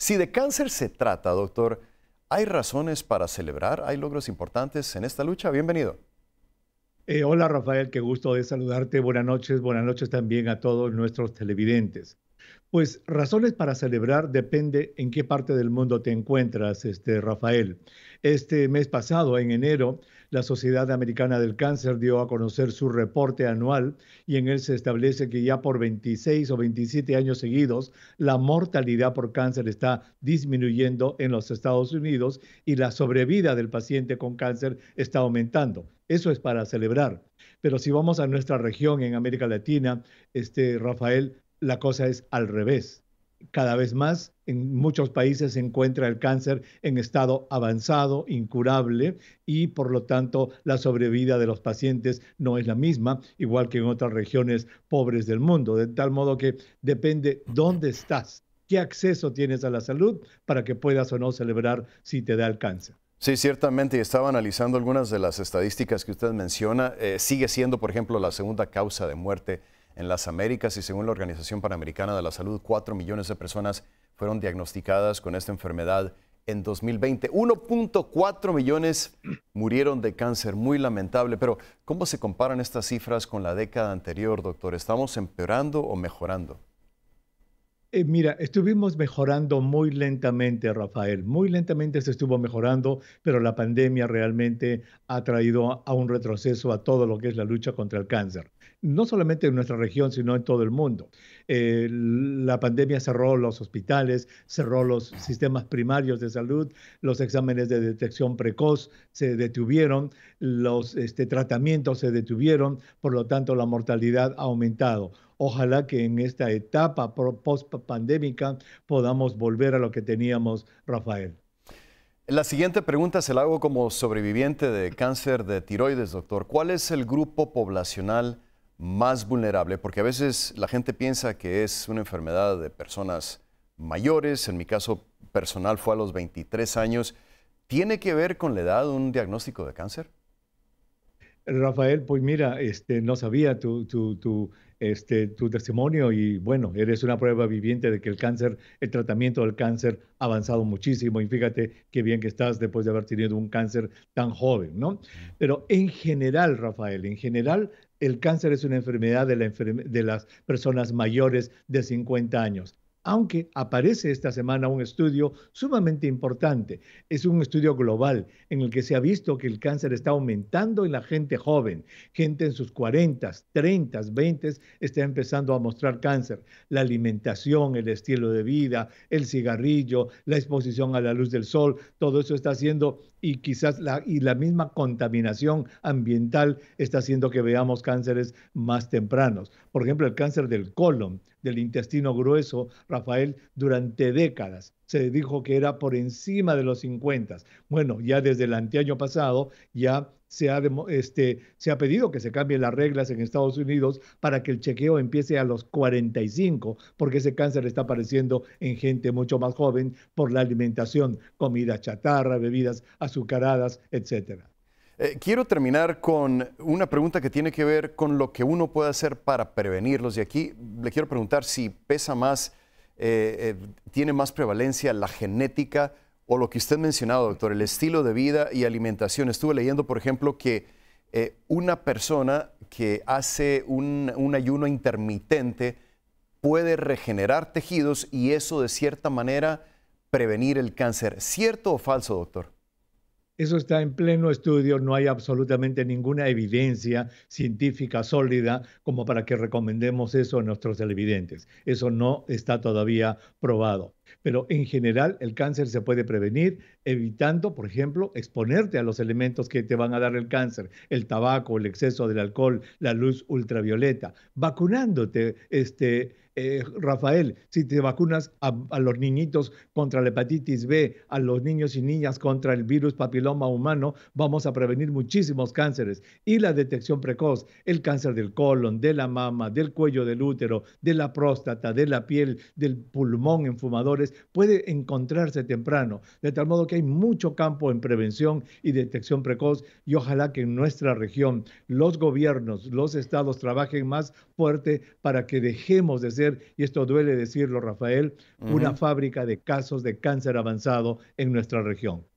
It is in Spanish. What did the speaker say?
Si de cáncer se trata, doctor, ¿hay razones para celebrar? ¿Hay logros importantes en esta lucha? Bienvenido. Eh, hola Rafael, qué gusto de saludarte. Buenas noches, buenas noches también a todos nuestros televidentes. Pues razones para celebrar depende en qué parte del mundo te encuentras, este Rafael. Este mes pasado, en enero, la Sociedad Americana del Cáncer dio a conocer su reporte anual y en él se establece que ya por 26 o 27 años seguidos la mortalidad por cáncer está disminuyendo en los Estados Unidos y la sobrevida del paciente con cáncer está aumentando. Eso es para celebrar. Pero si vamos a nuestra región en América Latina, este Rafael, la cosa es al revés. Cada vez más en muchos países se encuentra el cáncer en estado avanzado, incurable, y por lo tanto la sobrevida de los pacientes no es la misma, igual que en otras regiones pobres del mundo. De tal modo que depende dónde estás, qué acceso tienes a la salud para que puedas o no celebrar si te da el cáncer. Sí, ciertamente, y estaba analizando algunas de las estadísticas que usted menciona. Eh, sigue siendo, por ejemplo, la segunda causa de muerte en las Américas y según la Organización Panamericana de la Salud, 4 millones de personas fueron diagnosticadas con esta enfermedad en 2020. 1.4 millones murieron de cáncer, muy lamentable, pero ¿cómo se comparan estas cifras con la década anterior, doctor? ¿Estamos empeorando o mejorando? Eh, mira, estuvimos mejorando muy lentamente, Rafael. Muy lentamente se estuvo mejorando, pero la pandemia realmente ha traído a un retroceso a todo lo que es la lucha contra el cáncer. No solamente en nuestra región, sino en todo el mundo. la pandemia cerró los hospitales, cerró los sistemas primarios de salud, los exámenes de detección precoz se detuvieron, los este, tratamientos se detuvieron, por lo tanto la mortalidad ha aumentado Ojalá que en esta etapa post pandémica podamos volver a lo que teníamos, Rafael. La siguiente pregunta se la hago como sobreviviente de cáncer de tiroides, doctor. ¿Cuál es el grupo poblacional más vulnerable? Porque a veces la gente piensa que es una enfermedad de personas mayores. En mi caso personal fue a los 23 años. ¿Tiene que ver con la edad un diagnóstico de cáncer? Rafael, pues mira, este, no sabía tu este, tu testimonio y bueno, eres una prueba viviente de que el cáncer, el tratamiento del cáncer ha avanzado muchísimo y fíjate qué bien que estás después de haber tenido un cáncer tan joven, ¿no? Pero en general, Rafael, en general, el cáncer es una enfermedad de, de las personas mayores de 50 años aunque aparece esta semana un estudio sumamente importante. Es un estudio global en el que se ha visto que el cáncer está aumentando en la gente joven. Gente en sus 40, 30, 20 está empezando a mostrar cáncer. La alimentación, el estilo de vida, el cigarrillo, la exposición a la luz del sol, todo eso está haciendo y quizás la, y la misma contaminación ambiental está haciendo que veamos cánceres más tempranos. Por ejemplo, el cáncer del colon del intestino grueso, Rafael, durante décadas. Se dijo que era por encima de los 50. Bueno, ya desde el anteaño pasado ya se ha, este, se ha pedido que se cambien las reglas en Estados Unidos para que el chequeo empiece a los 45, porque ese cáncer está apareciendo en gente mucho más joven por la alimentación, comida chatarra, bebidas azucaradas, etcétera. Eh, quiero terminar con una pregunta que tiene que ver con lo que uno puede hacer para prevenirlos. Y aquí le quiero preguntar si pesa más, eh, eh, tiene más prevalencia la genética o lo que usted ha mencionado, doctor, el estilo de vida y alimentación. Estuve leyendo, por ejemplo, que una persona que hace un, un ayuno intermitente puede regenerar tejidos y eso de cierta manera prevenir el cáncer. ¿Cierto o falso, doctor? Eso está en pleno estudio, no hay absolutamente ninguna evidencia científica sólida como para que recomendemos eso a nuestros televidentes. Eso no está todavía probado. Pero en general el cáncer se puede prevenir evitando, por ejemplo, exponerte a los elementos que te van a dar el cáncer, el tabaco, el exceso del alcohol, la luz ultravioleta, vacunándote, este, eh, Rafael, si te vacunas a, los niñitos contra la hepatitis B, a los niños y niñas contra el virus papiloma humano, vamos a prevenir muchísimos cánceres. Y la detección precoz, el cáncer del colon, de la mama, del cuello del útero, de la próstata, de la piel, del pulmón en puede encontrarse temprano, de tal modo que hay mucho campo en prevención y detección precoz y ojalá que en nuestra región los gobiernos, los estados trabajen más fuerte para que dejemos de ser, y esto duele decirlo Rafael, una fábrica de casos de cáncer avanzado en nuestra región.